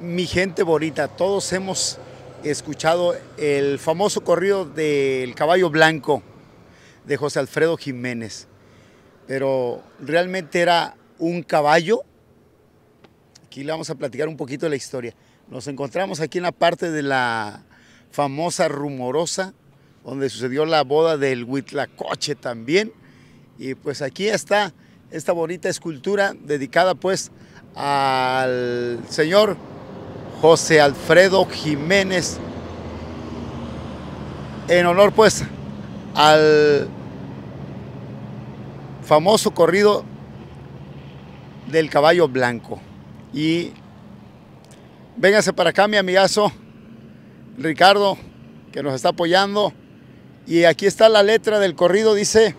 Mi gente bonita, todos hemos escuchado el famoso corrido del caballo blanco de José Alfredo Jiménez, pero realmente era un caballo. Aquí le vamos a platicar un poquito de la historia. Nos encontramos aquí en la parte de la famosa rumorosa, donde sucedió la boda del Huitlacoche también. Y pues aquí está esta bonita escultura dedicada pues al señor José Alfredo Jiménez. En honor pues al famoso corrido del caballo blanco. Y véngase para acá mi amigazo Ricardo, que nos está apoyando. Y aquí está la letra del corrido, dice,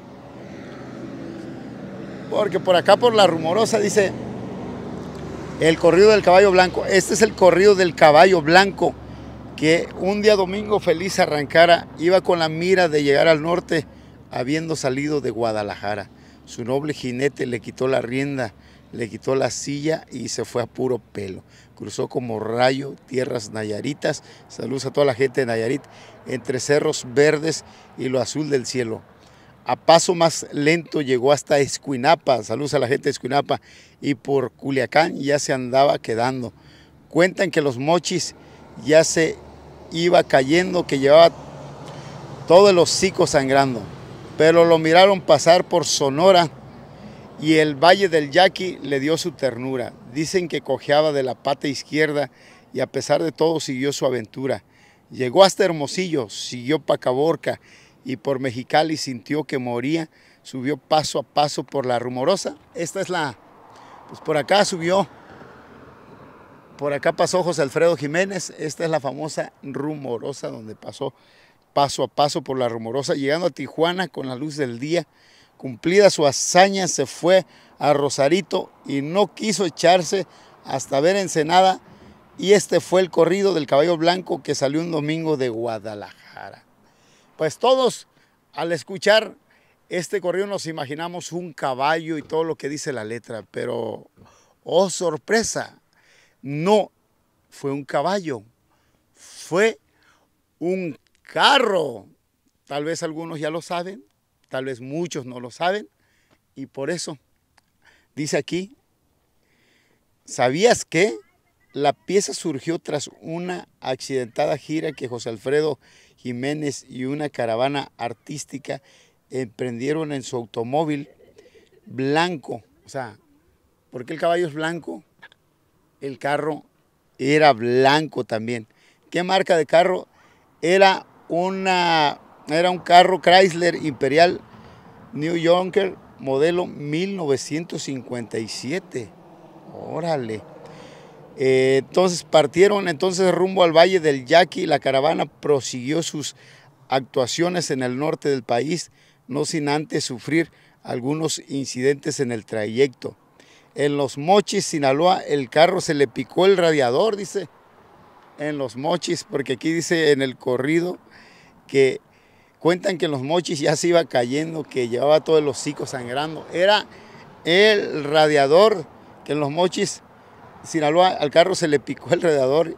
porque por acá por la rumorosa dice, el corrido del caballo blanco. Este es el corrido del caballo blanco que un día domingo feliz arrancara, iba con la mira de llegar al norte habiendo salido de Guadalajara. Su noble jinete le quitó la rienda, le quitó la silla y se fue a puro pelo. Cruzó como rayo tierras nayaritas. Saludos a toda la gente de Nayarit, entre cerros verdes y lo azul del cielo a paso más lento llegó hasta Escuinapa, saludos a la gente de Escuinapa, y por Culiacán ya se andaba quedando. Cuentan que los mochis ya se iba cayendo, que llevaba todos los hocico sangrando, pero lo miraron pasar por Sonora y el Valle del Yaqui le dio su ternura. Dicen que cojeaba de la pata izquierda y a pesar de todo siguió su aventura. Llegó hasta Hermosillo, siguió Pacaborca y por Mexicali sintió que moría, subió paso a paso por la rumorosa. Esta es la, pues por acá subió, por acá pasó José Alfredo Jiménez, esta es la famosa rumorosa donde pasó paso a paso por la rumorosa, llegando a Tijuana con la luz del día. Cumplida su hazaña, se fue a Rosarito y no quiso echarse hasta ver Ensenada. Y este fue el corrido del caballo blanco que salió un domingo de Guadalajara pues todos al escuchar este corrido nos imaginamos un caballo y todo lo que dice la letra, pero oh sorpresa, no fue un caballo, fue un carro. Tal vez algunos ya lo saben, tal vez muchos no lo saben, y por eso dice aquí, ¿sabías qué? La pieza surgió tras una accidentada gira que José Alfredo Jiménez y una caravana artística emprendieron en su automóvil blanco. O sea, porque el caballo es blanco? El carro era blanco también. ¿Qué marca de carro? Era, una, era un carro Chrysler Imperial New Yorker modelo 1957. Órale. Eh, entonces partieron entonces rumbo al Valle del Yaqui, la caravana prosiguió sus actuaciones en el norte del país, no sin antes sufrir algunos incidentes en el trayecto. En Los Mochis, Sinaloa, el carro se le picó el radiador, dice, en Los Mochis, porque aquí dice en el corrido que cuentan que en Los Mochis ya se iba cayendo, que llevaba todos los chicos sangrando. Era el radiador que en Los Mochis Sinaloa al carro se le picó el rededor,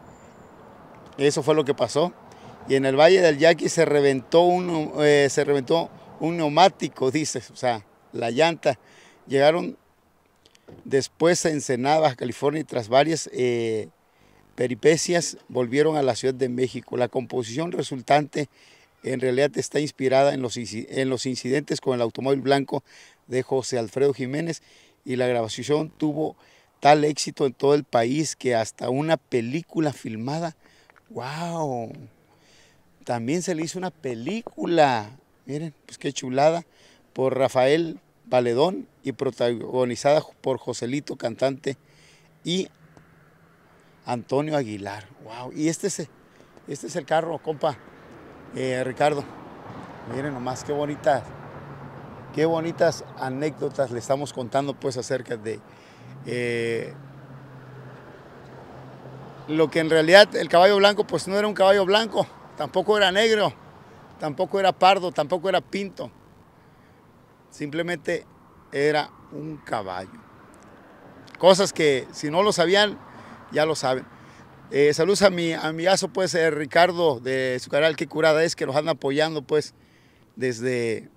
eso fue lo que pasó. Y en el Valle del Yaqui se reventó un, eh, se reventó un neumático, dice, o sea, la llanta. Llegaron después a Ensenada, Baja California, y tras varias eh, peripecias volvieron a la Ciudad de México. La composición resultante en realidad está inspirada en los, en los incidentes con el automóvil blanco de José Alfredo Jiménez y la grabación tuvo tal éxito en todo el país que hasta una película filmada, wow, también se le hizo una película, miren, pues qué chulada, por Rafael Valedón y protagonizada por Joselito, cantante, y Antonio Aguilar, wow, y este es, este es el carro, compa, eh, Ricardo, miren nomás qué bonita, qué bonitas anécdotas le estamos contando pues acerca de eh, lo que en realidad el caballo blanco pues no era un caballo blanco, tampoco era negro, tampoco era pardo, tampoco era pinto. Simplemente era un caballo. Cosas que si no lo sabían, ya lo saben. Eh, saludos a mi amigazo pues eh, Ricardo de su canal Qué Curada Es, que los anda apoyando pues desde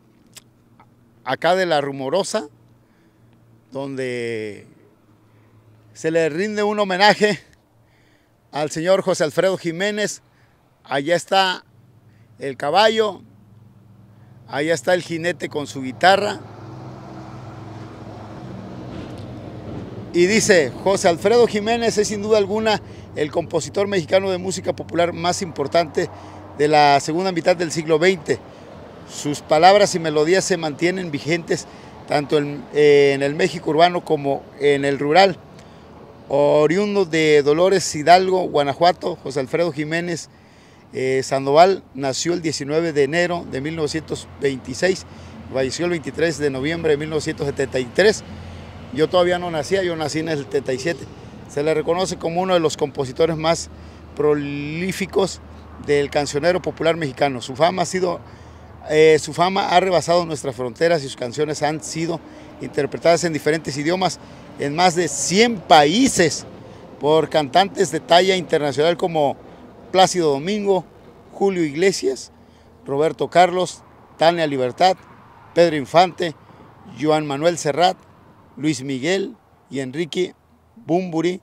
acá de La Rumorosa, donde se le rinde un homenaje al señor José Alfredo Jiménez. Allá está el caballo, allá está el jinete con su guitarra. Y dice, José Alfredo Jiménez es sin duda alguna el compositor mexicano de música popular más importante de la segunda mitad del siglo XX. Sus palabras y melodías se mantienen vigentes tanto en, el México urbano como en el rural oriundo de Dolores Hidalgo, Guanajuato, José Alfredo Jiménez eh, Sandoval, nació el 19 de enero de 1926, falleció el 23 de noviembre de 1973. Yo todavía no nacía, yo nací en el 77. Se le reconoce como uno de los compositores más prolíficos del cancionero popular mexicano. Su fama ha sido eh, su fama ha rebasado nuestras fronteras y sus canciones han sido interpretadas en diferentes idiomas en más de 100 países por cantantes de talla internacional como Plácido Domingo, Julio Iglesias, Roberto Carlos, Tania Libertad, Pedro Infante, Joan Manuel Serrat, Luis Miguel y Enrique Bumburi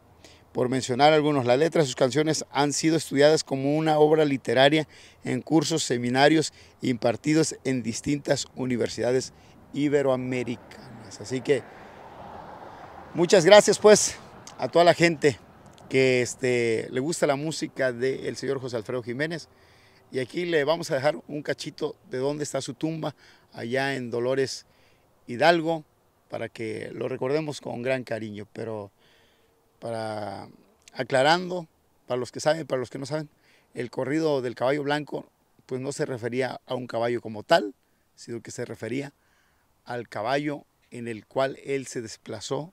por mencionar algunos, la letra de sus canciones han sido estudiadas como una obra literaria en cursos, seminarios impartidos en distintas universidades iberoamericanas. Así que muchas gracias pues a toda la gente que este, le gusta la música del señor José Alfredo Jiménez. Y aquí le vamos a dejar un cachito de dónde está su tumba, allá en Dolores Hidalgo, para que lo recordemos con gran cariño. Pero para aclarando, para los que saben, para los que no saben, el corrido del caballo blanco pues no se refería a un caballo como tal, sino que se refería al caballo en el cual él se desplazó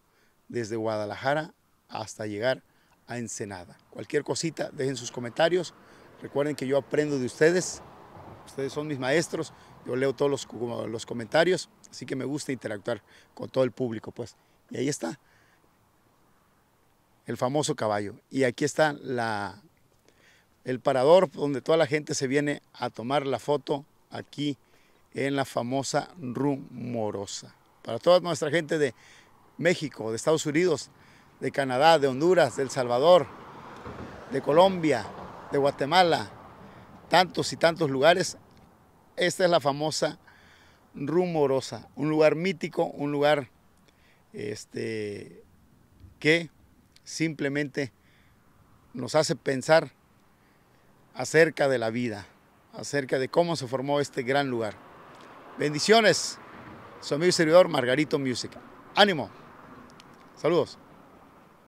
desde Guadalajara hasta llegar a Ensenada. Cualquier cosita, dejen sus comentarios. Recuerden que yo aprendo de ustedes. Ustedes son mis maestros. Yo leo todos los, los comentarios. Así que me gusta interactuar con todo el público. Pues. Y ahí está el famoso caballo. Y aquí está la, el parador donde toda la gente se viene a tomar la foto aquí en la famosa Rumorosa. Para toda nuestra gente de México, de Estados Unidos, de Canadá, de Honduras, de El Salvador, de Colombia, de Guatemala, tantos y tantos lugares, esta es la famosa Rumorosa, un lugar mítico, un lugar este, que simplemente nos hace pensar acerca de la vida, acerca de cómo se formó este gran lugar. Bendiciones, su amigo servidor Margarito Music. Ánimo. Saludos.